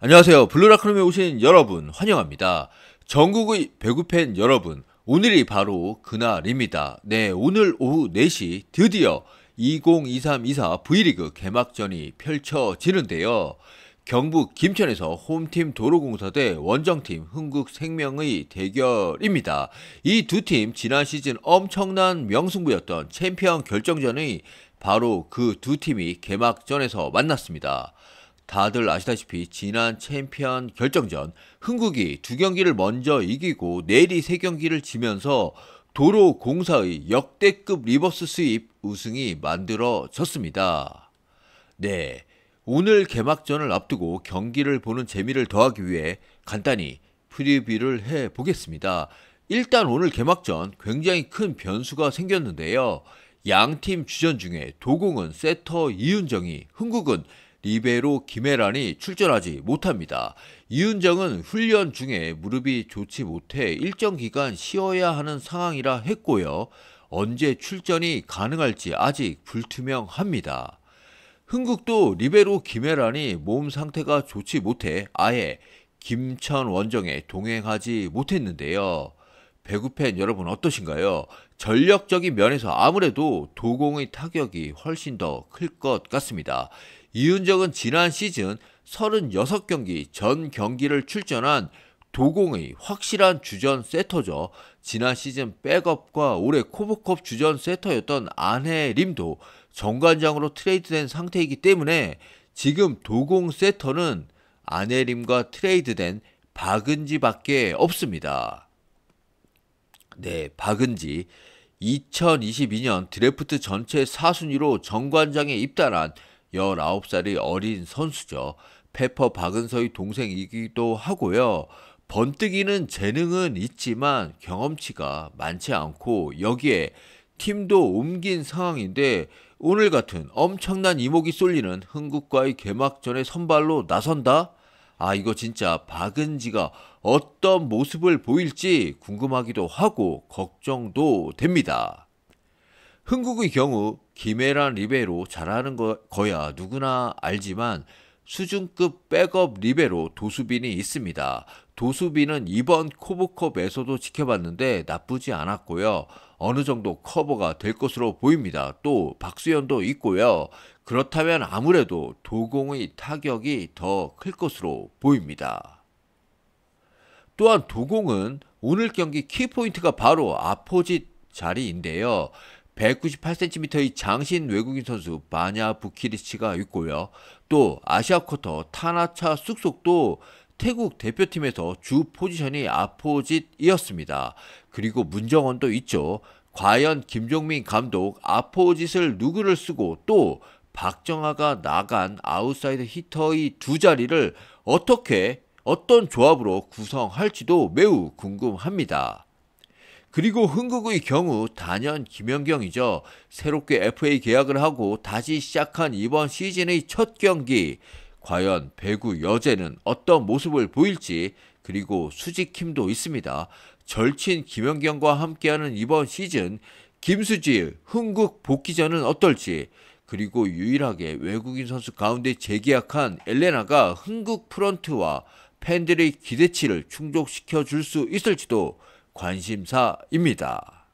안녕하세요. 블루라크룸에 오신 여러분 환영합니다. 전국의 배구팬 여러분, 오늘이 바로 그날입니다. 네, 오늘 오후 4시 드디어 2023-24 V리그 개막전이 펼쳐지는데요. 경북 김천에서 홈팀 도로공사 대 원정팀 흥국생명의 대결입니다. 이 두 팀 지난 시즌 엄청난 명승부였던 챔피언 결정전의 바로 그 두 팀이 개막전에서 만났습니다. 다들 아시다시피 지난 챔피언 결정전 흥국이 두 경기를 먼저 이기고 내리 세 경기를 지면서 도로 공사의 역대급 리버스 수입 우승이 만들어졌습니다. 네. 오늘 개막전을 앞두고 경기를 보는 재미를 더하기 위해 간단히 프리뷰를 해 보겠습니다. 일단 오늘 개막전 굉장히 큰 변수가 생겼는데요. 양팀 주전 중에 도공은 세터 이윤정이, 흥국은 리베로 김혜란이 출전하지 못합니다. 이은정은 훈련 중에 무릎이 좋지 못해 일정 기간 쉬어야 하는 상황이라 했고요. 언제 출전이 가능할지 아직 불투명합니다. 흥국도 리베로 김혜란이 몸 상태가 좋지 못해 아예 김천 원정에 동행하지 못했는데요. 배구 팬 여러분 어떠신가요? 전력적인 면에서 아무래도 도공의 타격이 훨씬 더 클 것 같습니다. 이윤정은 지난 시즌 36경기 전 경기를 출전한 도공의 확실한 주전 세터죠. 지난 시즌 백업과 올해 코보컵 주전 세터였던 안해 림도 정관장으로 트레이드된 상태이기 때문에 지금 도공 세터는 안해 림과 트레이드된 박은지밖에 없습니다. 네, 박은지 2022년 드래프트 전체 4순위로 정관장에 입단한 19살의 어린 선수죠. 페퍼 박은서의 동생이기도 하고요. 번뜩이는 재능은 있지만 경험치가 많지 않고 여기에 팀도 옮긴 상황인데 오늘 같은 엄청난 이목이 쏠리는 흥국과의 개막전에 선발로 나선다? 아, 이거 진짜 박은지가 어떤 모습을 보일지 궁금하기도 하고 걱정도 됩니다. 흥국의 경우 김혜란 리베로 잘하는 거, 거야 누구나 알지만 수준급 백업 리베로 도수빈이 있습니다. 도수빈은 이번 코브컵에서도 지켜봤는데 나쁘지 않았고요. 어느 정도 커버가 될 것으로 보입니다. 또 박수현도 있고요. 그렇다면 아무래도 도공의 타격이 더 클 것으로 보입니다. 또한 도공은 오늘 경기 키포인트가 바로 아포짓 자리인데요. 198cm의 장신 외국인 선수 마냐 부키리치가 있고요. 또 아시아 쿼터 타나차 쑥속도 태국 대표팀에서 주 포지션이 아포짓이었습니다. 그리고 문정원도 있죠. 과연 김종민 감독 아포짓을 누구를 쓰고 또 박정하가 나간 아웃사이드 히터의 두 자리를 어떻게 어떤 조합으로 구성할지도 매우 궁금합니다. 그리고 흥국의 경우 단연 김연경이죠. 새롭게 FA 계약을 하고 다시 시작한 이번 시즌의 첫 경기 과연 배구 여제는 어떤 모습을 보일지 그리고 수직힘도 있습니다. 절친 김연경과 함께하는 이번 시즌 김수지 흥국 복귀전은 어떨지 그리고 유일하게 외국인 선수 가운데 재계약한 엘레나가 흥국 프런트와 팬들의 기대치를 충족시켜 줄 수 있을지도 관심사입니다.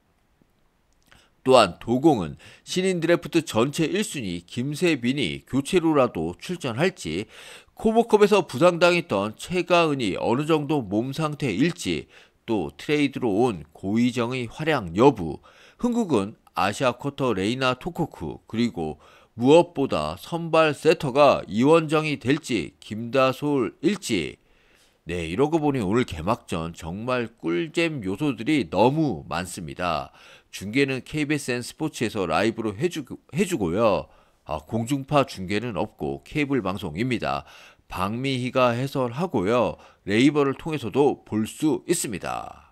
또한 도공은 신인 드래프트 전체 1순위 김세빈이 교체로라도 출전할지 코모컵에서 부상당했던 최가은이 어느 정도 몸 상태일지 또 트레이드로 온 고이정의 활약 여부 흥국은 아시아 쿼터 레이나 토코쿠 그리고 무엇보다 선발 세터가 이원정이 될지 김다솔일지 네 이러고 보니 오늘 개막전 정말 꿀잼 요소들이 너무 많습니다. 중계는 KBSN 스포츠에서 라이브로 해주, 해주고요. 아, 공중파 중계는 없고 케이블 방송입니다. 박미희가 해설하고요. 레이버를 통해서도 볼 수 있습니다.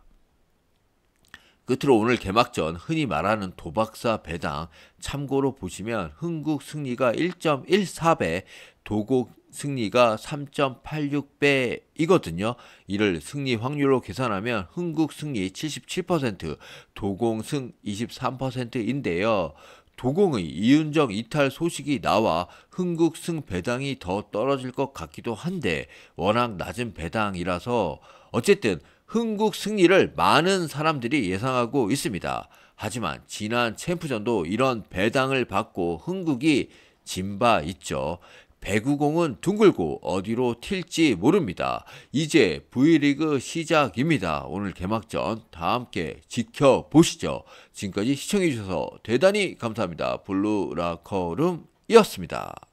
끝으로 오늘 개막전 흔히 말하는 도박사 배당 참고로 보시면 흥국 승리가 1.14배 도곡 승리가 3.86배 이거든요. 이를 승리 확률로 계산하면 흥국 승리 77% 도공 승 23%인데요. 도공의 이윤정 이탈 소식이 나와 흥국 승 배당이 더 떨어질 것 같기도 한데 워낙 낮은 배당이라서 어쨌든 흥국 승리를 많은 사람들이 예상하고 있습니다. 하지만 지난 챔프전도 이런 배당을 받고 흥국이 진바 있죠. 배구공은 둥글고 어디로 튈지 모릅니다. 이제 V리그 시작입니다. 오늘 개막전 다 함께 지켜보시죠. 지금까지 시청해주셔서 대단히 감사합니다. 블루라커룸이었습니다.